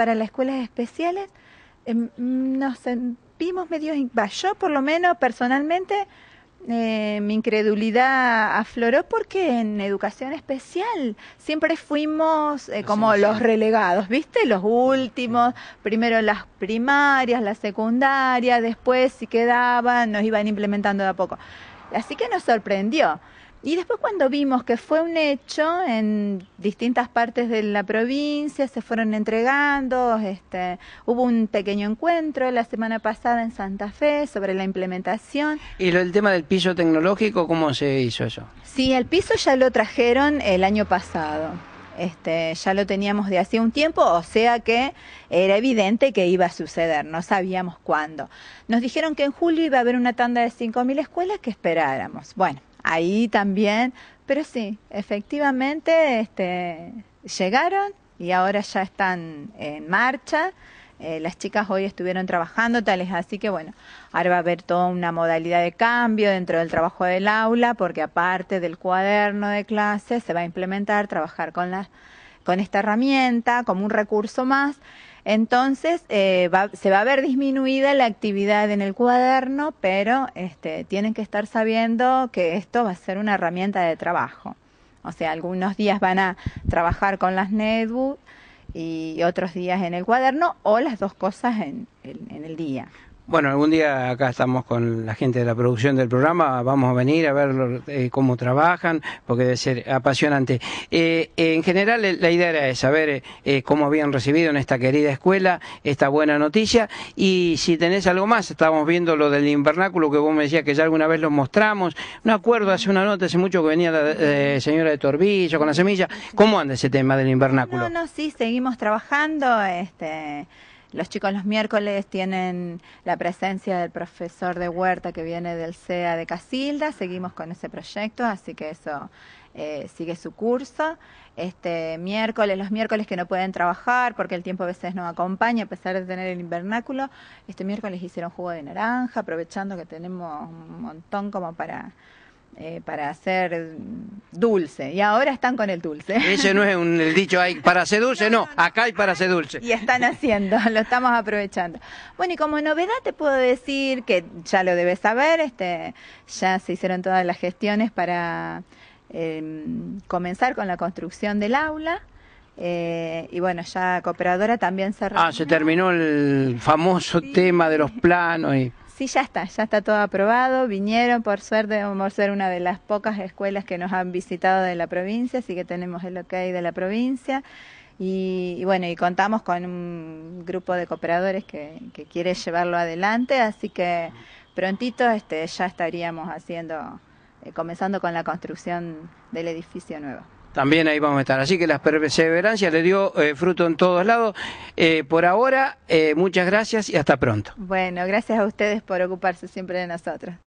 para las escuelas especiales, em, nos sentimos medio, yo por lo menos personalmente, eh, mi incredulidad afloró porque en educación especial siempre fuimos eh, como los relegados, ¿viste? Los últimos, primero las primarias, las secundarias, después si quedaban, nos iban implementando de a poco. Así que nos sorprendió. Y después cuando vimos que fue un hecho en distintas partes de la provincia, se fueron entregando, este, hubo un pequeño encuentro la semana pasada en Santa Fe sobre la implementación. ¿Y lo, el tema del piso tecnológico, cómo se hizo eso? Sí, el piso ya lo trajeron el año pasado. Este, ya lo teníamos de hacía un tiempo, o sea que era evidente que iba a suceder, no sabíamos cuándo. Nos dijeron que en julio iba a haber una tanda de 5.000 escuelas que esperáramos. Bueno, ahí también. Pero sí, efectivamente este, llegaron y ahora ya están en marcha. Eh, las chicas hoy estuvieron trabajando, tales así que bueno, ahora va a haber toda una modalidad de cambio dentro del trabajo del aula, porque aparte del cuaderno de clases se va a implementar trabajar con, la, con esta herramienta como un recurso más entonces eh, se va a ver disminuida la actividad en el cuaderno, pero este, tienen que estar sabiendo que esto va a ser una herramienta de trabajo. O sea, algunos días van a trabajar con las netbooks y otros días en el cuaderno o las dos cosas en el día. Bueno, algún día acá estamos con la gente de la producción del programa, vamos a venir a ver eh, cómo trabajan, porque debe ser apasionante. Eh, eh, en general, la idea era saber cómo habían recibido en esta querida escuela esta buena noticia y si tenés algo más, estábamos viendo lo del invernáculo que vos me decías que ya alguna vez lo mostramos, no acuerdo, hace una nota, hace mucho que venía la señora de Torbillo con la semilla, ¿cómo anda ese tema del invernáculo? Bueno, sí, seguimos trabajando, este... Los chicos los miércoles tienen la presencia del profesor de huerta que viene del CEA de Casilda, seguimos con ese proyecto, así que eso eh, sigue su curso. Este miércoles, los miércoles que no pueden trabajar porque el tiempo a veces no acompaña, a pesar de tener el invernáculo, este miércoles hicieron jugo de naranja, aprovechando que tenemos un montón como para eh, para hacer dulce. Y ahora están con el dulce. Ese no es el dicho hay para ser dulce, no, acá hay para ser dulce. Y están haciendo, lo estamos aprovechando. Bueno, y como novedad te puedo decir que ya lo debes saber, este, ya se hicieron todas las gestiones para em, comenzar con la construcción del aula. Eh, y bueno, ya Cooperadora también se Ah, se terminó el famoso tema de los planos. Y... Sí, ya está, ya está todo aprobado. Vinieron, por suerte, a ser una de las pocas escuelas que nos han visitado de la provincia, así que tenemos el ok de la provincia. Y, bueno, y contamos con un grupo de cooperadores que, quiere llevarlo adelante, así que prontito este, ya estaríamos haciendo, eh, comenzando con la construcción del edificio nuevo. También ahí vamos a estar. Así que la perseverancia le dio eh, fruto en todos lados. Eh, por ahora, eh, muchas gracias y hasta pronto. Bueno, gracias a ustedes por ocuparse siempre de nosotros.